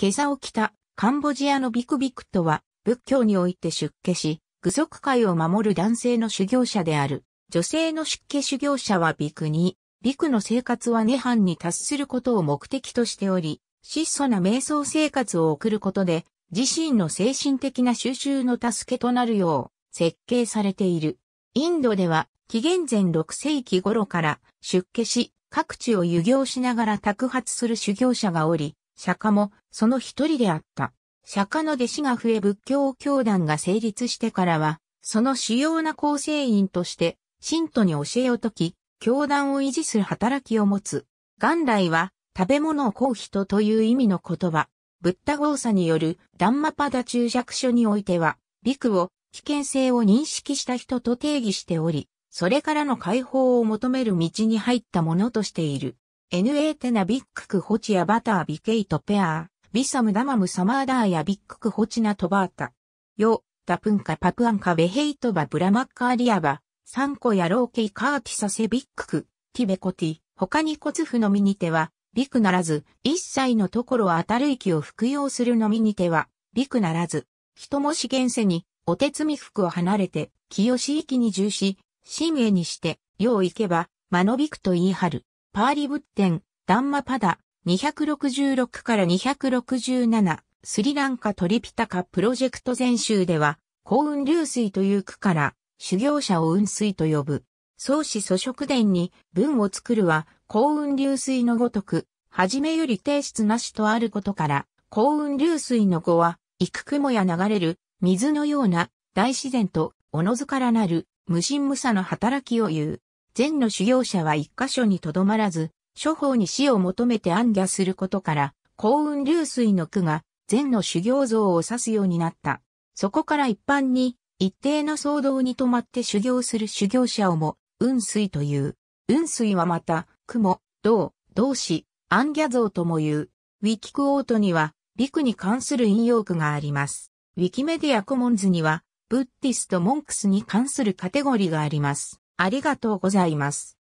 今朝を着たカンボジアのビクビクとは仏教において出家し、具足界を守る男性の修行者である。女性の出家修行者はビクに、ビクの生活は涅槃に達することを目的としており、質素な瞑想生活を送ることで、自身の精神的な収集の助けとなるよう設計されている。インドでは紀元前6世紀頃から出家し、各地を遊行しながら宅発する修行者がおり、釈迦もその一人であった。釈迦の弟子が増え仏教教団が成立してからは、その主要な構成員として、信徒に教えを説き、教団を維持する働きを持つ。元来は、食べ物を買う人という意味の言葉。ブッダ豪作によるダンマパダ注釈書においては、ビクを危険性を認識した人と定義しており、それからの解放を求める道に入ったものとしている。NA テナビッククホチアバタービケイトペアー、ビサムダマムサマーダーやビッククホチナトバータ。よ、ダプンカパプアンカベヘイトバブラマッカーリアバ、サンコヤローケイカーティサセビックク、ティベコティ、他にコツフのみにては、ビクならず、一切のところ当たる息を服用するのみにては、ビクならず、人も資源せに、お手摘み服を離れて、清し息に重し、神営にして、よう行けば、間延びくと言い張る。パーリ仏典、ダンマパダ、266から267、スリランカトリピタカプロジェクト全集では、幸運流水という区から、修行者を雲水と呼ぶ。創始祖職伝に文を作るは幸運流水のごとく、はじめより提出なしとあることから、幸運流水の語は、幾雲や流れる水のような大自然とおのずからなる無心無差の働きを言う。禅の修行者は一箇所にとどまらず、諸方に死を求めて暗夜することから、幸運流水の句が禅の修行像を指すようになった。そこから一般に、一定の騒動に止まって修行する修行者をも、雲水という。雲水はまた、雲、道、同士、暗夜像とも言う。ウィキクオートには、陸に関する引用句があります。ウィキメディアコモンズには、ブッティスとモンクスに関するカテゴリーがあります。ありがとうございます。